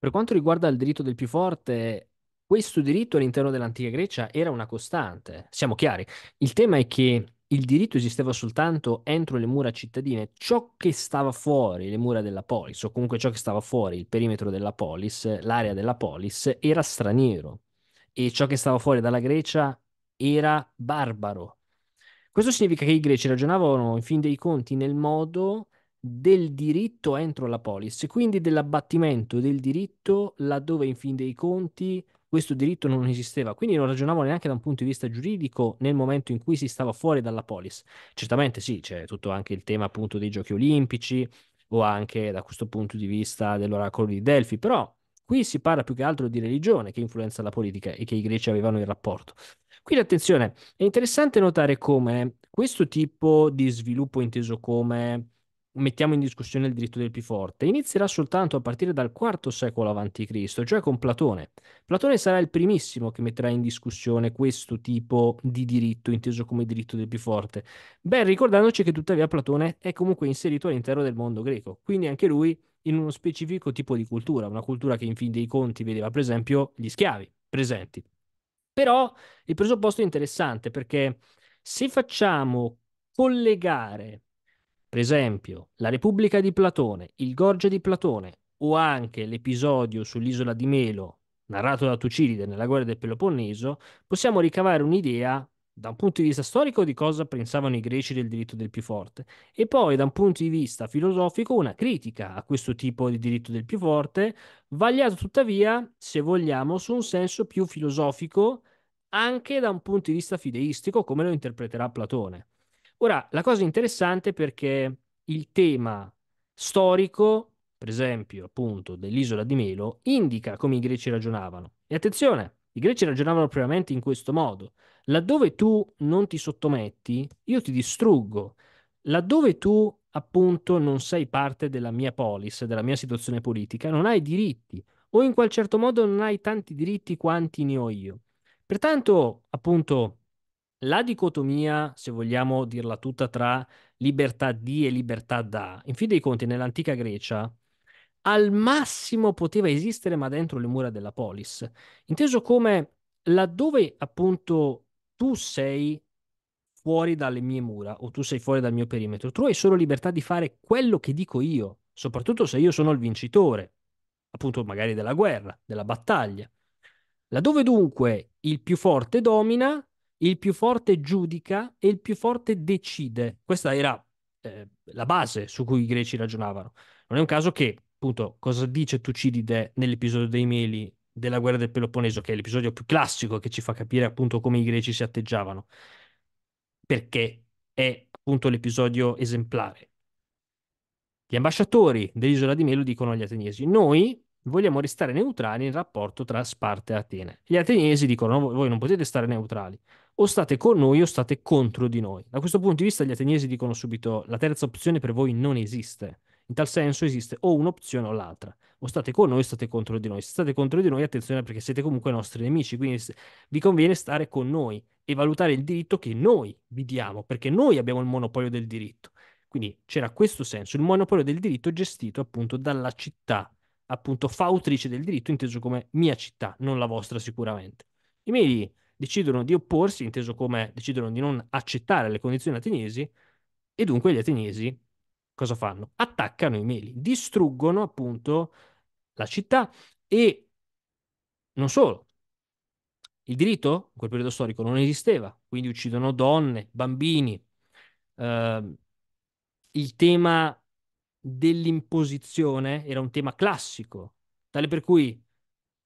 Per quanto riguarda il diritto del più forte, questo diritto all'interno dell'antica Grecia era una costante, siamo chiari. Il tema è che il diritto esisteva soltanto entro le mura cittadine, ciò che stava fuori le mura della polis, o comunque ciò che stava fuori il perimetro della polis, l'area della polis, era straniero e ciò che stava fuori dalla Grecia era barbaro. Questo significa che i greci ragionavano in fin dei conti nel modo del diritto entro la polis, quindi dell'abbattimento del diritto laddove in fin dei conti questo diritto non esisteva, quindi non ragionavo neanche da un punto di vista giuridico nel momento in cui si stava fuori dalla polis. Certamente sì, c'è tutto anche il tema appunto dei giochi olimpici o anche da questo punto di vista dell'oracolo di Delfi, però qui si parla più che altro di religione che influenza la politica e che i greci avevano il rapporto. Quindi attenzione, è interessante notare come questo tipo di sviluppo inteso come mettiamo in discussione il diritto del più forte, inizierà soltanto a partire dal IV secolo a.C., cioè con Platone. Platone sarà il primissimo che metterà in discussione questo tipo di diritto, inteso come diritto del più forte. Beh, ricordandoci che tuttavia Platone è comunque inserito all'interno del mondo greco, quindi anche lui in uno specifico tipo di cultura, una cultura che in fin dei conti vedeva per esempio gli schiavi presenti. Però il presupposto è interessante perché se facciamo collegare per esempio La Repubblica di Platone, Il Gorgia di Platone o anche l'episodio sull'isola di Melo narrato da Tucidide nella guerra del Peloponneso, possiamo ricavare un'idea da un punto di vista storico di cosa pensavano i greci del diritto del più forte e poi da un punto di vista filosofico una critica a questo tipo di diritto del più forte, vagliato tuttavia, se vogliamo, su un senso più filosofico anche da un punto di vista fideistico come lo interpreterà Platone. Ora, la cosa interessante è perché il tema storico, per esempio, appunto, dell'isola di Melo, indica come i greci ragionavano. E attenzione, i greci ragionavano previamente in questo modo. Laddove tu non ti sottometti, io ti distruggo. Laddove tu, appunto, non sei parte della mia polis, della mia situazione politica, non hai diritti, o in qual certo modo non hai tanti diritti quanti ne ho io. Pertanto, appunto, la dicotomia, se vogliamo dirla tutta, tra libertà di e libertà da, in fin dei conti, nell'antica Grecia al massimo poteva esistere, ma dentro le mura della polis, inteso come laddove appunto tu sei fuori dalle mie mura o tu sei fuori dal mio perimetro, tu hai solo libertà di fare quello che dico io, soprattutto se io sono il vincitore, appunto magari della guerra, della battaglia. Laddove dunque il più forte domina, il più forte giudica e il più forte decide. Questa era eh, la base su cui i greci ragionavano. Non è un caso che, appunto, cosa dice Tucidide nell'episodio dei Meli della guerra del Peloponneso, che è l'episodio più classico che ci fa capire appunto come i greci si atteggiavano, perché è appunto l'episodio esemplare. Gli ambasciatori dell'isola di Melo dicono agli ateniesi: Noi vogliamo restare neutrali nel rapporto tra Sparta e Atene. Gli ateniesi dicono: no, Voi non potete stare neutrali, o state con noi o state contro di noi. Da questo punto di vista gli ateniesi dicono subito la terza opzione per voi non esiste. In tal senso esiste o un'opzione o l'altra. O state con noi o state contro di noi. Se state contro di noi, attenzione perché siete comunque nostri nemici, quindi vi conviene stare con noi e valutare il diritto che noi vi diamo, perché noi abbiamo il monopolio del diritto. Quindi c'era questo senso, il monopolio del diritto gestito appunto dalla città, appunto fautrice del diritto, inteso come mia città, non la vostra sicuramente. I miei decidono di opporsi, inteso come decidono di non accettare le condizioni ateniesi, e dunque gli ateniesi cosa fanno? Attaccano i meli, distruggono appunto la città e non solo. Il diritto in quel periodo storico non esisteva, quindi uccidono donne, bambini. Eh, il tema dell'imposizione era un tema classico, tale per cui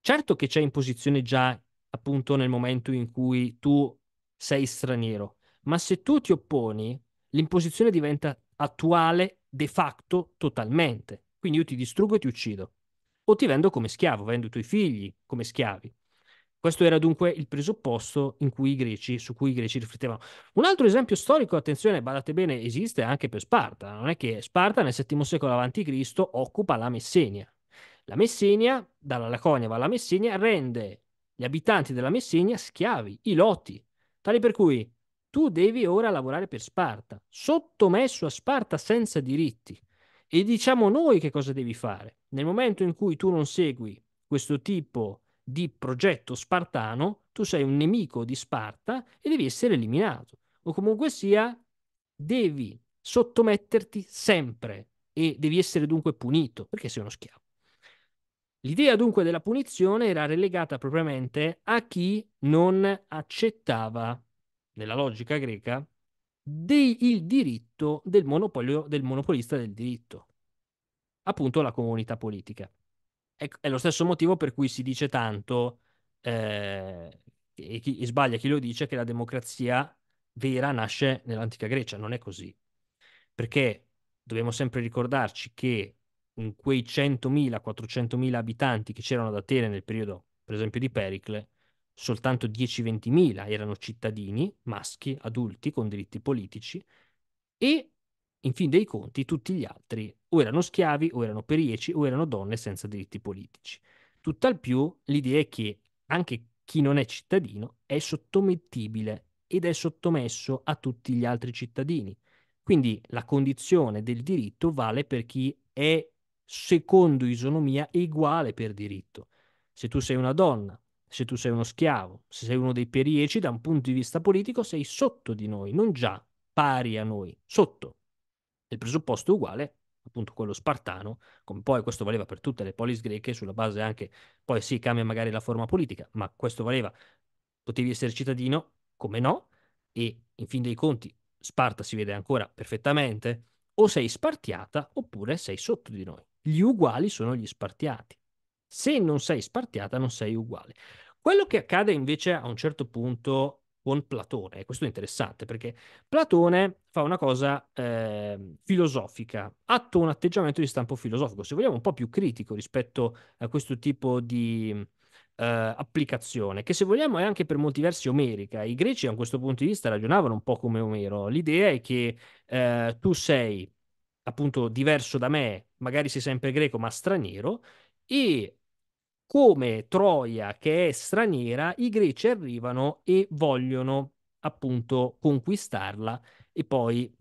certo che c'è imposizione già appunto nel momento in cui tu sei straniero, ma se tu ti opponi, l'imposizione diventa attuale de facto totalmente. Quindi io ti distruggo e ti uccido. O ti vendo come schiavo, vendo i tuoi figli come schiavi. Questo era dunque il presupposto cui greci, su cui i greci riflettevano. Un altro esempio storico, attenzione, badate bene, esiste anche per Sparta. Non è che Sparta nel VII secolo a.C. occupa la Messenia. La Messenia, dalla Laconia va alla Messenia, rende gli abitanti della Messenia schiavi, i Loti, tali per cui tu devi ora lavorare per Sparta, sottomesso a Sparta senza diritti. E diciamo noi che cosa devi fare. Nel momento in cui tu non segui questo tipo di progetto spartano, tu sei un nemico di Sparta e devi essere eliminato. O comunque sia, devi sottometterti sempre e devi essere dunque punito perché sei uno schiavo. L'idea dunque della punizione era relegata propriamente a chi non accettava, nella logica greca, dei, il diritto del, monopolio, del monopolista del diritto, appunto la comunità politica. È, è lo stesso motivo per cui si dice tanto, eh, e, chi, e sbaglia chi lo dice, che la democrazia vera nasce nell'antica Grecia, non è così. Perché dobbiamo sempre ricordarci che in quei 100.000-400.000 abitanti che c'erano ad Atene nel periodo, per esempio, di Pericle, soltanto 10-20.000 erano cittadini, maschi, adulti, con diritti politici, e in fin dei conti tutti gli altri o erano schiavi, o erano perieci, o erano donne senza diritti politici. Tutt'al più l'idea è che anche chi non è cittadino è sottomettibile ed è sottomesso a tutti gli altri cittadini. Quindi la condizione del diritto vale per chi è secondo isonomia è uguale per diritto. Se tu sei una donna, se tu sei uno schiavo, se sei uno dei perieci, da un punto di vista politico sei sotto di noi, non già pari a noi, sotto. Il presupposto è uguale, appunto quello spartano, come poi questo valeva per tutte le polis greche, sulla base anche, poi sì, cambia magari la forma politica, ma questo valeva, potevi essere cittadino, come no, e in fin dei conti Sparta si vede ancora perfettamente, o sei spartiata oppure sei sotto di noi. Gli uguali sono gli spartiati. Se non sei spartiata, non sei uguale. Quello che accade invece a un certo punto con Platone, e questo è interessante perché Platone fa una cosa eh, filosofica, attua un atteggiamento di stampo filosofico, se vogliamo un po' più critico rispetto a questo tipo di, Uh, applicazione, che se vogliamo è anche per molti versi omerica. I greci a questo punto di vista ragionavano un po' come Omero. L'idea è che uh, tu sei appunto diverso da me, magari sei sempre greco ma straniero, e come Troia che è straniera, i greci arrivano e vogliono appunto conquistarla e poi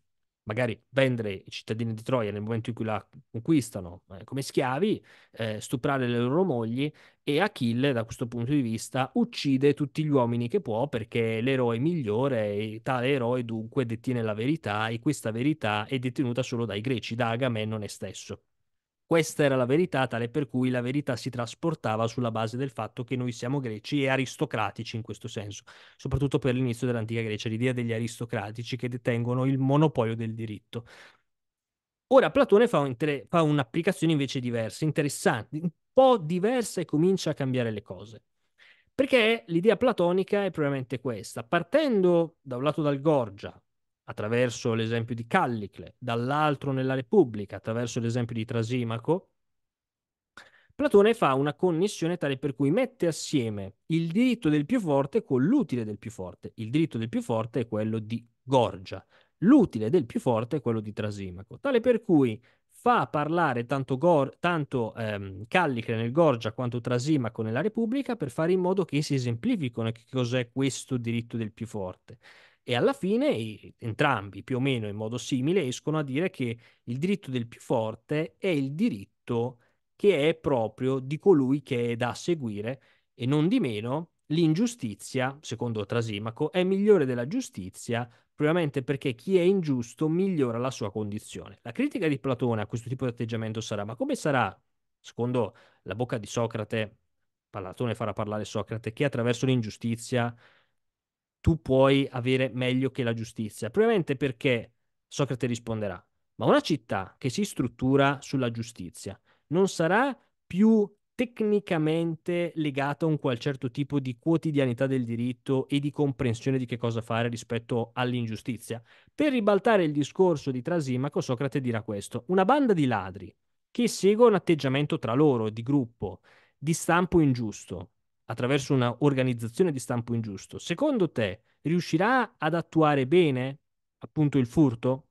magari vendere i cittadini di Troia nel momento in cui la conquistano eh, come schiavi, eh, stuprare le loro mogli e Achille da questo punto di vista uccide tutti gli uomini che può perché è l'eroe migliore e tale eroe dunque detiene la verità e questa verità è detenuta solo dai greci, da Agamennone stesso. Questa era la verità, tale per cui la verità si trasportava sulla base del fatto che noi siamo greci e aristocratici in questo senso, soprattutto per l'inizio dell'antica Grecia, l'idea degli aristocratici che detengono il monopolio del diritto. Ora Platone fa, un fa un'applicazione invece diversa, interessante, un po' diversa e comincia a cambiare le cose. Perché l'idea platonica è probabilmente questa, partendo da un lato dal Gorgia, attraverso l'esempio di Callicle, dall'altro nella Repubblica, attraverso l'esempio di Trasimaco, Platone fa una connessione tale per cui mette assieme il diritto del più forte con l'utile del più forte. Il diritto del più forte è quello di Gorgia, l'utile del più forte è quello di Trasimaco, tale per cui fa parlare tanto, Gor- tanto, ehm, Callicle nel Gorgia quanto Trasimaco nella Repubblica per fare in modo che si esemplificano che cos'è questo diritto del più forte. E alla fine entrambi, più o meno in modo simile, escono a dire che il diritto del più forte è il diritto che è proprio di colui che è da seguire e non di meno l'ingiustizia, secondo Trasimaco, è migliore della giustizia probabilmente perché chi è ingiusto migliora la sua condizione. La critica di Platone a questo tipo di atteggiamento sarà ma come sarà, secondo la bocca di Socrate, Platone farà parlare Socrate, che attraverso l'ingiustizia tu puoi avere meglio che la giustizia? Probabilmente perché Socrate risponderà, ma una città che si struttura sulla giustizia non sarà più tecnicamente legata a un qual certo tipo di quotidianità del diritto e di comprensione di che cosa fare rispetto all'ingiustizia. Per ribaltare il discorso di Trasimaco, Socrate dirà questo: una banda di ladri che segue un atteggiamento tra loro di gruppo di stampo ingiusto, attraverso una organizzazione di stampo ingiusto, secondo te riuscirà ad attuare bene appunto il furto?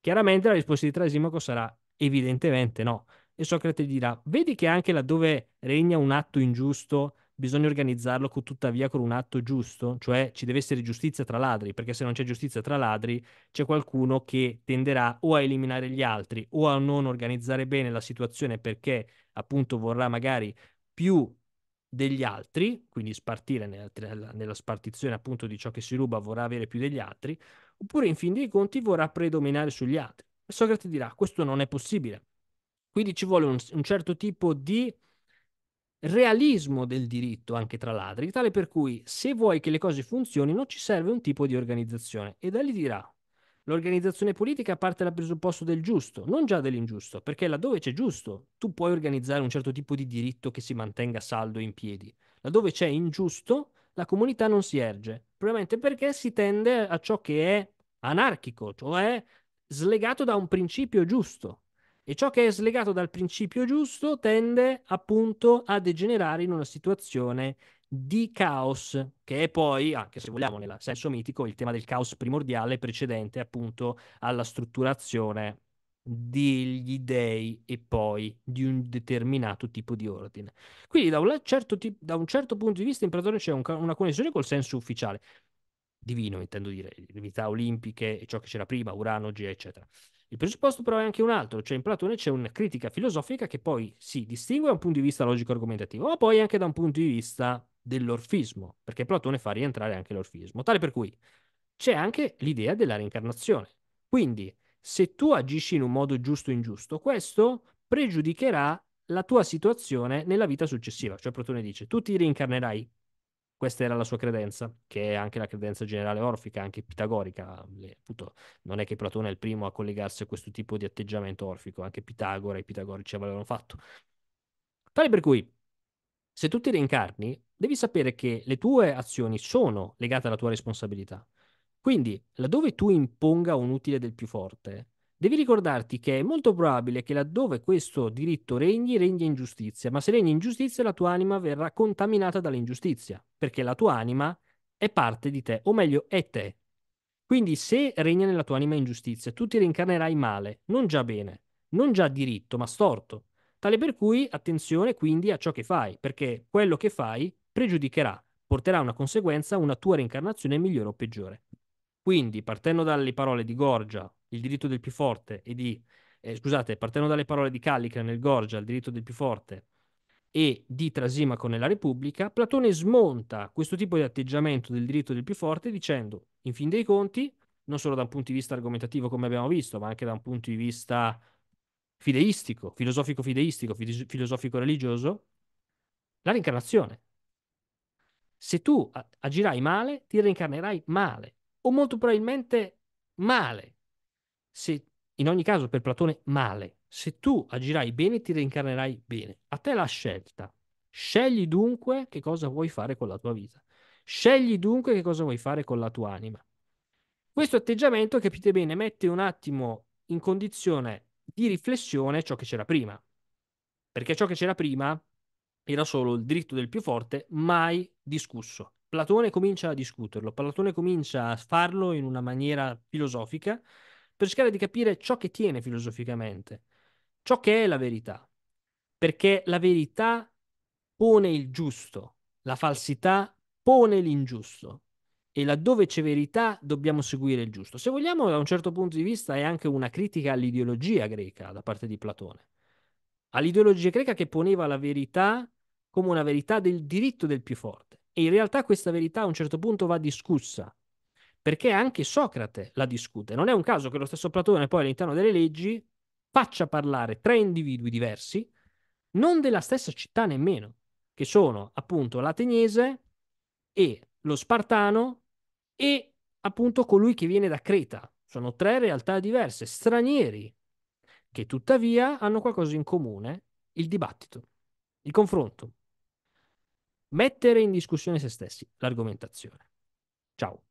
Chiaramente la risposta di Trasimaco sarà evidentemente no. E Socrate dirà, vedi che anche laddove regna un atto ingiusto bisogna organizzarlo co- tuttavia con un atto giusto, cioè ci deve essere giustizia tra ladri, perché se non c'è giustizia tra ladri c'è qualcuno che tenderà o a eliminare gli altri o a non organizzare bene la situazione perché appunto vorrà magari più degli altri, quindi spartire nella, nella spartizione appunto di ciò che si ruba vorrà avere più degli altri, oppure in fin dei conti vorrà predominare sugli altri. E Socrate dirà questo non è possibile. Quindi ci vuole un, un certo tipo di realismo del diritto anche tra ladri, tale per cui se vuoi che le cose funzionino ci serve un tipo di organizzazione. E da lì dirà, L'organizzazione politica parte dal presupposto del giusto, non già dell'ingiusto, perché laddove c'è giusto, tu puoi organizzare un certo tipo di diritto che si mantenga saldo in piedi. Laddove c'è ingiusto, la comunità non si erge, probabilmente perché si tende a ciò che è anarchico, cioè slegato da un principio giusto. E ciò che è slegato dal principio giusto tende appunto a degenerare in una situazione di caos, che è poi, anche se vogliamo nel senso mitico, il tema del caos primordiale precedente appunto alla strutturazione degli dei e poi di un determinato tipo di ordine. Quindi da un certo, tip- da un certo punto di vista imperatore c'è un ca- una connessione col senso ufficiale, divino intendo dire, le divinità olimpiche e ciò che c'era prima, Urano, G, eccetera. Il presupposto però è anche un altro, cioè in Platone c'è una critica filosofica che poi si distingue da un punto di vista logico-argomentativo, ma poi anche da un punto di vista dell'orfismo, perché Platone fa rientrare anche l'orfismo, tale per cui c'è anche l'idea della reincarnazione. Quindi, se tu agisci in un modo giusto o ingiusto, questo pregiudicherà la tua situazione nella vita successiva. Cioè Platone dice, tu ti reincarnerai. Questa era la sua credenza, che è anche la credenza generale orfica, anche pitagorica. appunto, non è che Platone è il primo a collegarsi a questo tipo di atteggiamento orfico, anche Pitagora e i pitagorici avevano fatto. Tale per cui, se tu ti reincarni, devi sapere che le tue azioni sono legate alla tua responsabilità. Quindi, laddove tu imponga un utile del più forte, devi ricordarti che è molto probabile che laddove questo diritto regni, regni ingiustizia, ma se regni ingiustizia la tua anima verrà contaminata dall'ingiustizia, perché la tua anima è parte di te, o meglio è te. Quindi se regna nella tua anima ingiustizia, tu ti reincarnerai male, non già bene, non già diritto, ma storto. Tale per cui attenzione quindi a ciò che fai, perché quello che fai pregiudicherà, porterà a una conseguenza una tua reincarnazione migliore o peggiore. Quindi, partendo dalle parole di Gorgia, il diritto del più forte, e di, eh, scusate, partendo dalle parole di Callica nel Gorgia, il diritto del più forte, e di Trasimaco nella Repubblica, Platone smonta questo tipo di atteggiamento del diritto del più forte dicendo, in fin dei conti, non solo da un punto di vista argomentativo come abbiamo visto, ma anche da un punto di vista fideistico, filosofico fideistico, filosofico religioso, la reincarnazione se tu agirai male, ti reincarnerai male o molto probabilmente male. Se, in ogni caso, per Platone, male. Se tu agirai bene, ti reincarnerai bene. A te la scelta. Scegli dunque che cosa vuoi fare con la tua vita. Scegli dunque che cosa vuoi fare con la tua anima. Questo atteggiamento, capite bene, mette un attimo in condizione di riflessione ciò che c'era prima. Perché ciò che c'era prima era solo il diritto del più forte mai discusso. Platone comincia a discuterlo, Platone comincia a farlo in una maniera filosofica per cercare di capire ciò che tiene filosoficamente, ciò che è la verità, perché la verità pone il giusto, la falsità pone l'ingiusto e laddove c'è verità dobbiamo seguire il giusto. Se vogliamo, da un certo punto di vista, è anche una critica all'ideologia greca da parte di Platone all'ideologia greca che poneva la verità come una verità del diritto del più forte. E in realtà questa verità a un certo punto va discussa, perché anche Socrate la discute. Non è un caso che lo stesso Platone poi all'interno delle leggi faccia parlare tre individui diversi, non della stessa città nemmeno, che sono appunto l'ateniese e lo spartano e appunto colui che viene da Creta. Sono tre realtà diverse, stranieri, che tuttavia hanno qualcosa in comune, il dibattito, il confronto, mettere in discussione se stessi, l'argomentazione. Ciao.